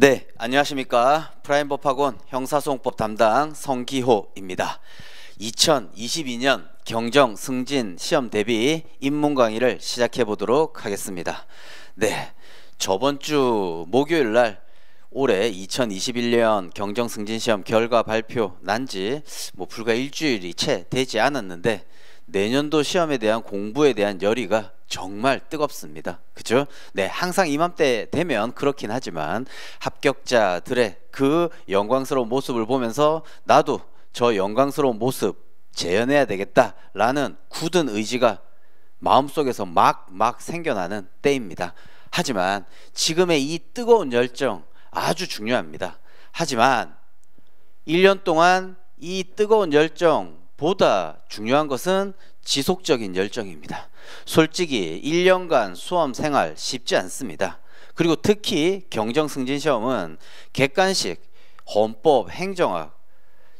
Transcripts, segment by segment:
네, 안녕하십니까. 프라임법학원 형사소송법 담당 성기호입니다. 2022년 경정 승진 시험 대비 입문 강의를 시작해 보도록 하겠습니다. 네, 저번 주 목요일 날 올해 2021년 경정 승진 시험 결과 발표 난지뭐 불과 일주일이 채 되지 않았는데 내년도 시험에 대한 공부에 대한 열의가 정말 뜨겁습니다. 그죠? 네, 항상 이맘때 되면 그렇긴 하지만 합격자들의 그 영광스러운 모습을 보면서 나도 저 영광스러운 모습 재현해야 되겠다라는 굳은 의지가 마음속에서 막 막 생겨나는 때입니다. 하지만 지금의 이 뜨거운 열정 아주 중요합니다. 하지만 1년 동안 이 뜨거운 열정보다 중요한 것은 지속적인 열정입니다. 솔직히 1년간 수험 생활 쉽지 않습니다. 그리고 특히 경정승진 시험은 객관식, 헌법, 행정학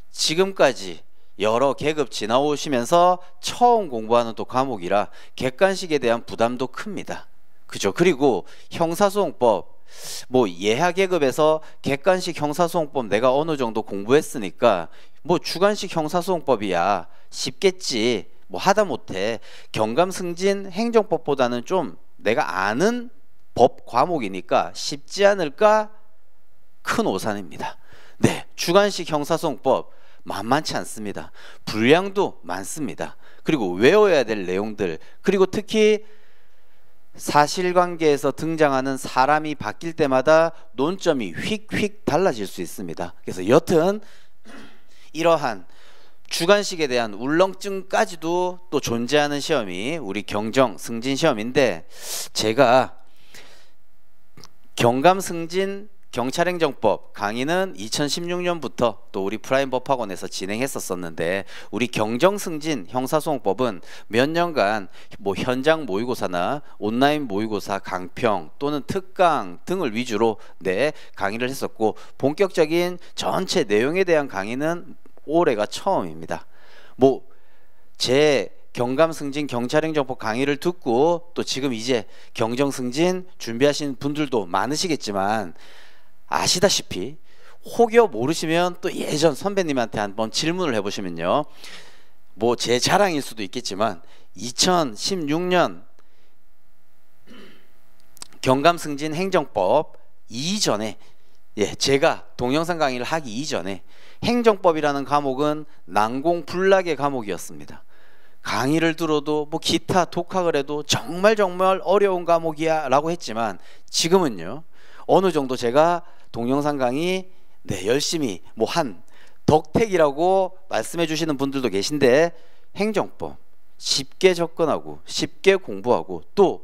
지금까지 여러 계급 지나오시면서 처음 공부하는 또 과목이라 객관식에 대한 부담도 큽니다. 그죠? 그리고 형사소송법 뭐 예하 계급에서 객관식 형사소송법 내가 어느 정도 공부했으니까 뭐 주관식 형사소송법이야 쉽겠지 뭐 하다 못해 경감 승진 행정법보다는 좀 내가 아는 법 과목이니까 쉽지 않을까 큰 오산입니다. 네, 주관식 형사소송법 만만치 않습니다. 분량도 많습니다. 그리고 외워야 될 내용들 그리고 특히 사실관계에서 등장하는 사람이 바뀔 때마다 논점이 휙휙 달라질 수 있습니다. 그래서 여튼 이러한 주관식에 대한 울렁증까지도 또 존재하는 시험이 우리 경정 승진 시험인데 제가 경감 승진 경찰행정법 강의는 2016년부터 또 우리 프라임법학원에서 진행했었었는데 우리 경정승진 형사소송법은 몇 년간 뭐 현장 모의고사나 온라인 모의고사 강평 또는 특강 등을 위주로 내 네, 강의를 했었고 본격적인 전체 내용에 대한 강의는 올해가 처음입니다. 뭐 제 경감 승진 경찰행정법 강의를 듣고 또 지금 이제 경정 승진 준비하신 분들도 많으시겠지만 아시다시피 혹여 모르시면 또 예전 선배님한테 한번 질문을 해보시면요. 뭐 제 자랑일 수도 있겠지만 2016년 경감 승진 행정법 이전에 예, 제가 동영상 강의를 하기 이전에 행정법이라는 과목은 난공불락의 과목이었습니다. 강의를 들어도 뭐 기타 독학을 해도 정말 정말 어려운 과목이야 라고 했지만 지금은요 어느 정도 제가 동영상 강의 네 열심히 뭐한 덕택이라고 말씀해 주시는 분들도 계신데 행정법 쉽게 접근하고 쉽게 공부하고 또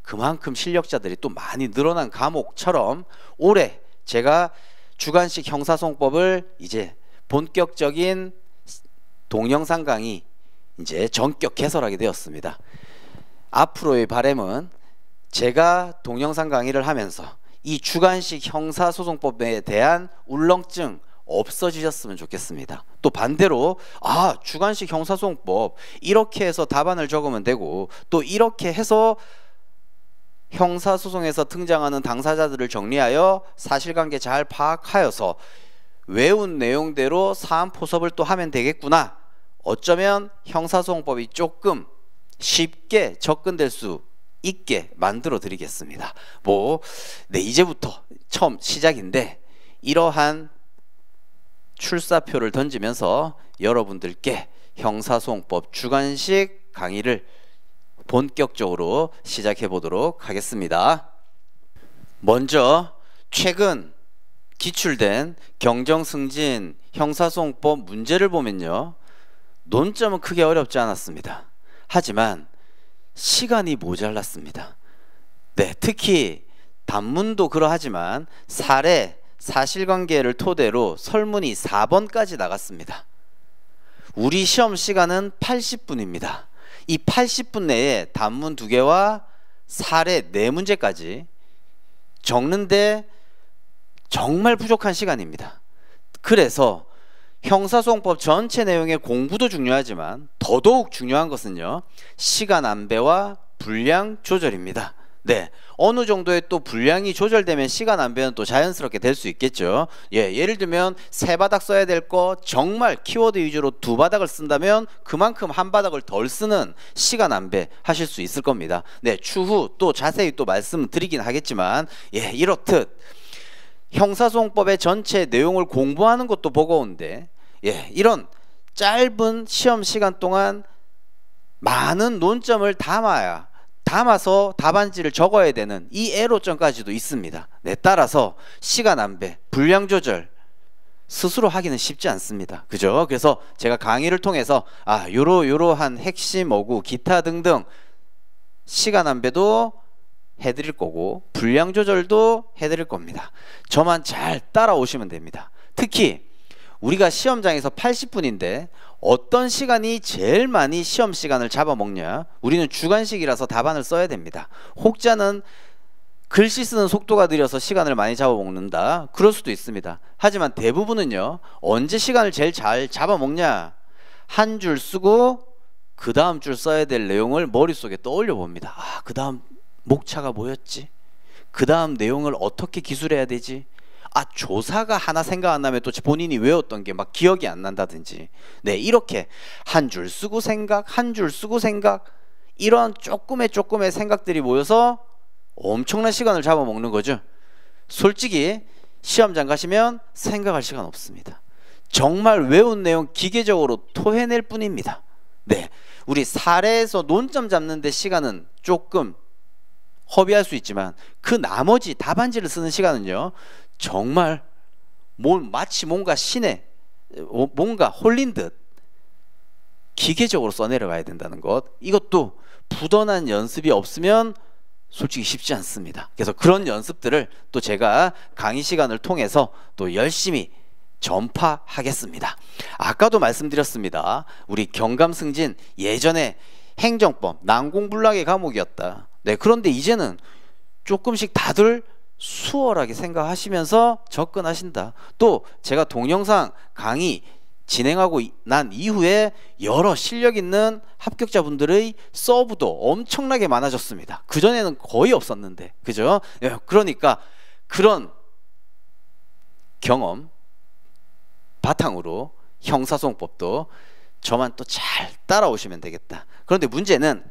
그만큼 실력자들이 또 많이 늘어난 과목처럼 올해 제가 주관식 형사소송법을 이제 본격적인 동영상 강의 이제 전격 해설하게 되었습니다. 앞으로의 바램은 제가 동영상 강의를 하면서 이주관식 형사소송법에 대한 울렁증 없어지셨으면 좋겠습니다. 또 반대로 아주관식 형사소송법 이렇게 해서 답안을 적으면 되고 또 이렇게 해서 형사소송에서 등장하는 당사자들을 정리하여 사실관계 잘 파악하여서 외운 내용대로 사안 포섭을 또 하면 되겠구나 어쩌면 형사소송법이 조금 쉽게 접근될 수 있게 만들어 드리겠습니다 뭐네 이제부터 처음 시작인데 이러한 출사표를 던지면서 여러분들께 형사소송법 주관식 강의를 본격적으로 시작해 보도록 하겠습니다. 먼저 최근 기출된 경정승진 형사소송법 문제를 보면요. 논점은 크게 어렵지 않았습니다. 하지만 시간이 모자랐습니다. 네, 특히 단문도 그러하지만 사례, 사실관계를 토대로 설문이 4번까지 나갔습니다. 우리 시험 시간은 80분입니다. 이 80분 내에 단문 두 개와 사례 네 문제까지 적는데 정말 부족한 시간입니다. 그래서 형사소송법 전체 내용의 공부도 중요하지만 더더욱 중요한 것은요. 시간 안배와 분량 조절입니다. 네. 어느 정도의 또 분량이 조절되면 시간 안배는 또 자연스럽게 될 수 있겠죠. 예, 예를 들면 세 바닥 써야 될 거 정말 키워드 위주로 두 바닥을 쓴다면 그만큼 한 바닥을 덜 쓰는 시간 안배 하실 수 있을 겁니다. 네, 추후 또 자세히 또 말씀드리긴 하겠지만 예, 이렇듯 형사소송법의 전체 내용을 공부하는 것도 버거운데 예, 이런 짧은 시험 시간 동안 많은 논점을 담아야 담아서 답안지를 적어야 되는 이 애로점까지도 있습니다. 네, 따라서 시간 안배, 분량 조절 스스로 하기는 쉽지 않습니다. 그죠? 그래서 제가 강의를 통해서 아, 요러 요러한 핵심 어구, 기타 등등 시간 안배도 해드릴 거고 분량 조절도 해드릴 겁니다. 저만 잘 따라오시면 됩니다. 특히 우리가 시험장에서 80분인데 어떤 시간이 제일 많이 시험 시간을 잡아먹냐 우리는 주관식이라서 답안을 써야 됩니다 혹자는 글씨 쓰는 속도가 느려서 시간을 많이 잡아먹는다 그럴 수도 있습니다 하지만 대부분은요 언제 시간을 제일 잘 잡아먹냐 한 줄 쓰고 그 다음 줄 써야 될 내용을 머릿속에 떠올려 봅니다 아 그 다음 목차가 뭐였지 그 다음 내용을 어떻게 기술해야 되지 아 조사가 하나 생각 안 나면 또 본인이 외웠던 게 막 기억이 안 난다든지 네 이렇게 한 줄 쓰고 생각 한 줄 쓰고 생각 이러한 조금의 조금의 생각들이 모여서 엄청난 시간을 잡아먹는 거죠 솔직히 시험장 가시면 생각할 시간 없습니다 정말 외운 내용 기계적으로 토해낼 뿐입니다 네 우리 사례에서 논점 잡는데 시간은 조금 허비할 수 있지만 그 나머지 답안지를 쓰는 시간은요 정말 마치 뭔가 신의 어, 뭔가 홀린 듯 기계적으로 써내려가야 된다는 것 이것도 부단한 연습이 없으면 솔직히 쉽지 않습니다 그래서 그런 연습들을 또 제가 강의 시간을 통해서 또 열심히 전파하겠습니다 아까도 말씀드렸습니다 우리 경감승진 예전에 행정법 난공불락의 과목이었다 네 그런데 이제는 조금씩 다들 수월하게 생각하시면서 접근하신다. 또 제가 동영상 강의 진행하고 난 이후에 여러 실력 있는 합격자분들의 서브도 엄청나게 많아졌습니다. 그전에는 거의 없었는데. 그죠? 예, 그러니까 그런 경험 바탕으로 형사소송법도 저만 또 잘 따라오시면 되겠다. 그런데 문제는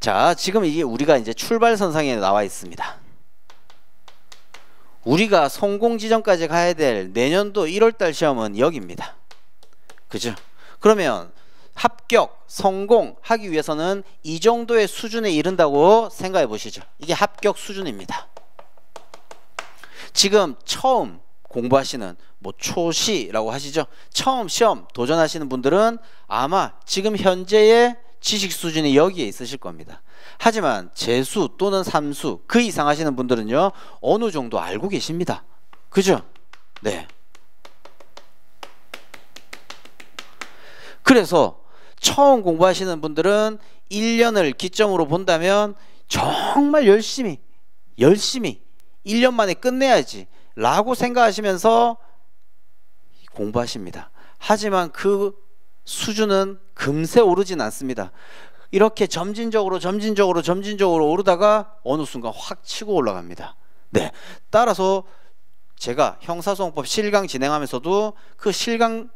자, 지금 이게 우리가 이제 출발선상에 나와 있습니다. 우리가 성공 지점까지 가야 될 내년도 1월달 시험은 여기입니다. 그죠? 그러면 합격, 성공하기 위해서는 이 정도의 수준에 이른다고 생각해 보시죠. 이게 합격 수준입니다. 지금 처음 공부하시는 뭐 초시라고 하시죠. 처음 시험 도전하시는 분들은 아마 지금 현재의 지식 수준이 여기에 있으실 겁니다. 하지만 재수 또는 삼수 그 이상 하시는 분들은요. 어느 정도 알고 계십니다. 그죠? 네. 그래서 처음 공부하시는 분들은 1년을 기점으로 본다면 정말 열심히 열심히 1년 만에 끝내야지 라고 생각하시면서 공부하십니다. 하지만 그 수준은 금세 오르진 않습니다. 이렇게 점진적으로 점진적으로 점진적으로 오르다가 어느 순간 확 치고 올라갑니다. 네. 따라서 제가 형사소송법 실강 진행하면서도 그 실강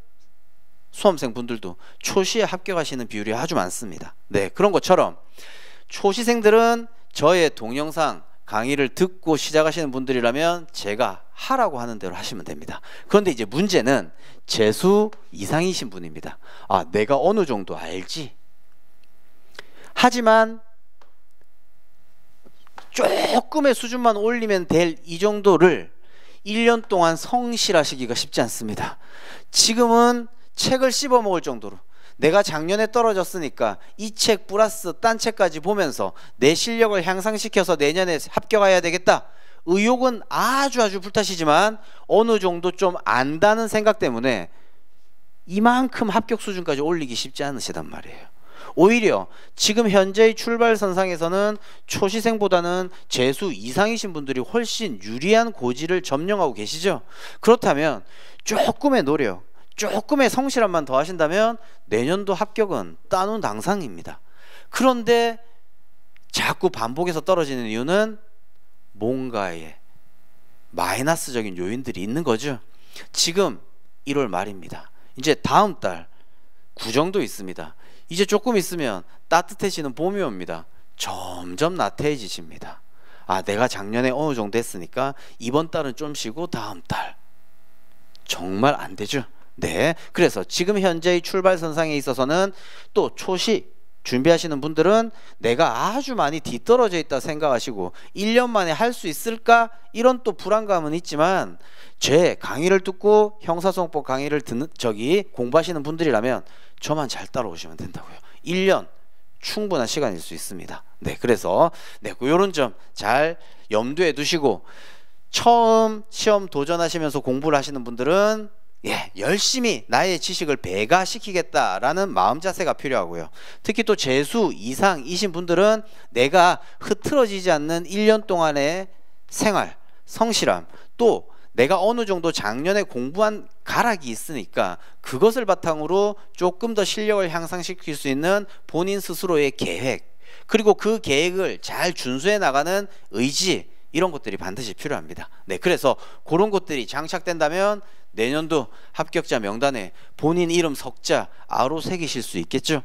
수험생 분들도 초시에 합격하시는 비율이 아주 많습니다. 네. 그런 것처럼 초시생들은 저의 동영상 강의를 듣고 시작하시는 분들이라면 제가 하라고 하는 대로 하시면 됩니다. 그런데 이제 문제는 재수 이상이신 분입니다. 아, 내가 어느 정도 알지? 하지만 조금의 수준만 올리면 될 이 정도를 1년 동안 성실하시기가 쉽지 않습니다. 지금은 책을 씹어 먹을 정도로 내가 작년에 떨어졌으니까 이 책 플러스 딴 책까지 보면서 내 실력을 향상시켜서 내년에 합격해야 되겠다. 의욕은 아주 아주 불타시지만 어느 정도 좀 안다는 생각 때문에 이만큼 합격 수준까지 올리기 쉽지 않으시단 말이에요. 오히려 지금 현재의 출발선상에서는 초시생보다는 재수 이상이신 분들이 훨씬 유리한 고지를 점령하고 계시죠. 그렇다면 조금의 노력, 조금의 성실함만 더하신다면 내년도 합격은 따놓은 당상입니다. 그런데 자꾸 반복해서 떨어지는 이유는 뭔가에 마이너스적인 요인들이 있는 거죠. 지금 1월 말입니다. 이제 다음 달 구정도 있습니다. 이제 조금 있으면 따뜻해지는 봄이 옵니다. 점점 나태해지십니다. 아 내가 작년에 어느 정도 했으니까 이번 달은 좀 쉬고 다음 달 정말 안 되죠. 네. 그래서 지금 현재의 출발선상에 있어서는 또 초시 준비하시는 분들은 내가 아주 많이 뒤떨어져 있다 생각하시고 1년 만에 할 수 있을까? 이런 또 불안감은 있지만 제 강의를 듣고 형사소송법 강의를 듣는 저기 공부하시는 분들이라면 저만 잘 따라오시면 된다고요. 1년 충분한 시간일 수 있습니다. 네, 그래서 네, 그 요런 점 잘 염두에 두시고 처음 시험 도전하시면서 공부를 하시는 분들은 예, 열심히 나의 지식을 배가시키겠다라는 마음 자세가 필요하고요. 특히 또 재수 이상이신 분들은 내가 흐트러지지 않는 1년 동안의 생활, 성실함, 또 내가 어느 정도 작년에 공부한 가락이 있으니까 그것을 바탕으로 조금 더 실력을 향상시킬 수 있는 본인 스스로의 계획, 그리고 그 계획을 잘 준수해 나가는 의지, 이런 것들이 반드시 필요합니다. 네, 그래서 그런 것들이 장착된다면 내년도 합격자 명단에 본인 이름 석자 아로 새기실 수 있겠죠.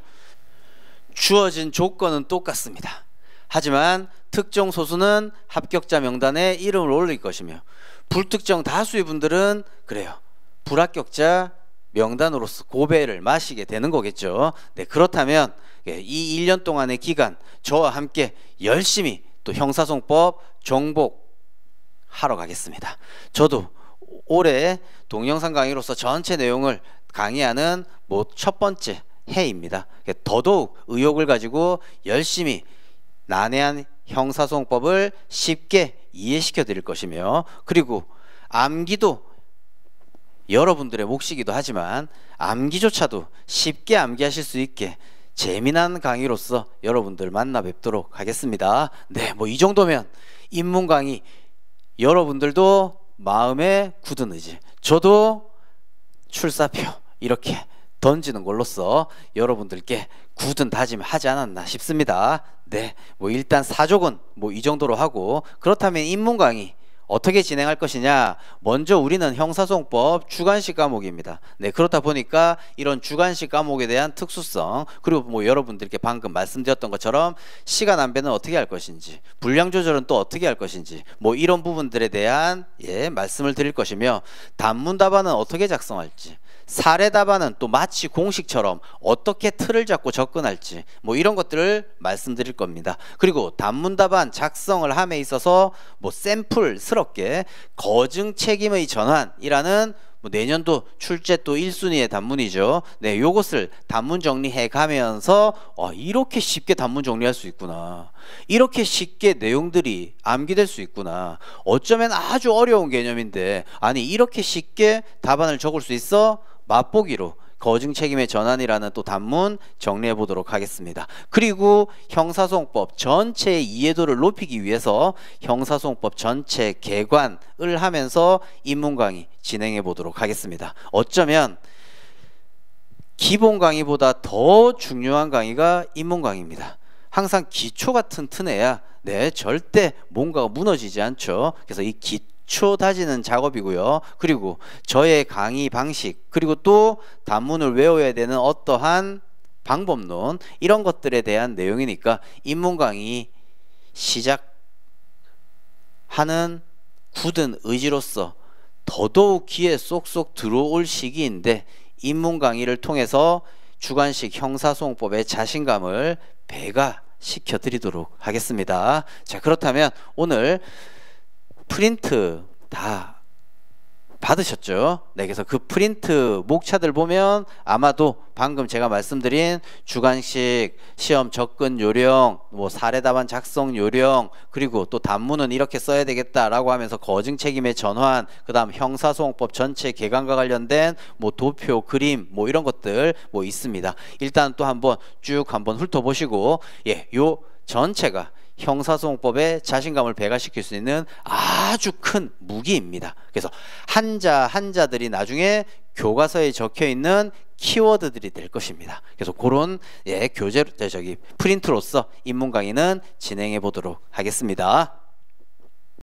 주어진 조건은 똑같습니다. 하지만 특정 소수는 합격자 명단에 이름을 올릴 것이며 불특정 다수의 분들은 그래요. 불합격자 명단으로서 고배를 마시게 되는 거겠죠. 네, 그렇다면 예, 이 1년 동안의 기간 저와 함께 열심히 또 형사송법 정복 하러 가겠습니다. 저도 올해 동영상 강의로서 전체 내용을 강의하는 뭐 첫 번째 해입니다. 더더욱 의욕을 가지고 열심히 난해한 형사소송법을 쉽게 이해시켜 드릴 것이며 그리고 암기도 여러분들의 몫이기도 하지만 암기조차도 쉽게 암기하실 수 있게 재미난 강의로서 여러분들 만나 뵙도록 하겠습니다. 네, 뭐 이 정도면 인문 강의 여러분들도 마음의 굳은 의지 저도 출사표 이렇게 던지는 걸로써 여러분들께 굳은 다짐하지 않았나 싶습니다. 네, 뭐 일단 사족은 뭐 이 정도로 하고 그렇다면 인문강의 어떻게 진행할 것이냐 먼저 우리는 형사소송법 주관식 과목입니다 네 그렇다 보니까 이런 주관식 과목에 대한 특수성 그리고 뭐 여러분들께 방금 말씀드렸던 것처럼 시간 안배는 어떻게 할 것인지 분량 조절은 또 어떻게 할 것인지 뭐 이런 부분들에 대한 예 말씀을 드릴 것이며 단문 답안은 어떻게 작성할지 사례답안은 또 마치 공식처럼 어떻게 틀을 잡고 접근할지 뭐 이런 것들을 말씀드릴 겁니다. 그리고 단문답안 작성을 함에 있어서 뭐 샘플스럽게 거증 책임의 전환이라는 뭐 내년도 출제 또 1순위의 단문이죠. 네, 요것을 단문 정리해 가면서 어, 이렇게 쉽게 단문 정리할 수 있구나. 이렇게 쉽게 내용들이 암기될 수 있구나. 어쩌면 아주 어려운 개념인데 아니 이렇게 쉽게 답안을 적을 수 있어? 맛보기로 거증 책임의 전환이라는 또 단문 정리해 보도록 하겠습니다. 그리고 형사소송법 전체의 이해도를 높이기 위해서 형사소송법 전체 개관을 하면서 입문 강의 진행해 보도록 하겠습니다. 어쩌면 기본 강의보다 더 중요한 강의가 입문 강의입니다. 항상 기초 같은 틈에야네 절대 뭔가가 무너지지 않죠. 그래서 이 기초 추어 다지는 작업이고요. 그리고 저의 강의 방식 그리고 또 단문을 외워야 되는 어떠한 방법론 이런 것들에 대한 내용이니까 인문 강의 시작하는 굳은 의지로서 더더욱 귀에 쏙쏙 들어올 시기인데 인문 강의를 통해서 주관식 형사소송법의 자신감을 배가 시켜드리도록 하겠습니다. 자 그렇다면 오늘 프린트 다 받으셨죠? 네, 그래서 그 프린트 목차들 보면 아마도 방금 제가 말씀드린 주관식 시험 접근 요령, 뭐 사례 답안 작성 요령, 그리고 또 단문은 이렇게 써야 되겠다라고 하면서 거증 책임의 전환, 그다음 형사소송법 전체 개강과 관련된 뭐 도표, 그림, 뭐 이런 것들 뭐 있습니다. 일단 또 한번 쭉 한번 훑어보시고, 예, 요 전체가 형사소송법의 자신감을 배가시킬 수 있는 아주 큰 무기입니다. 그래서 한자 한자들이 나중에 교과서에 적혀 있는 키워드들이 될 것입니다. 그래서 그런 예, 교재 저기 프린트로서 인문 강의는 진행해 보도록 하겠습니다.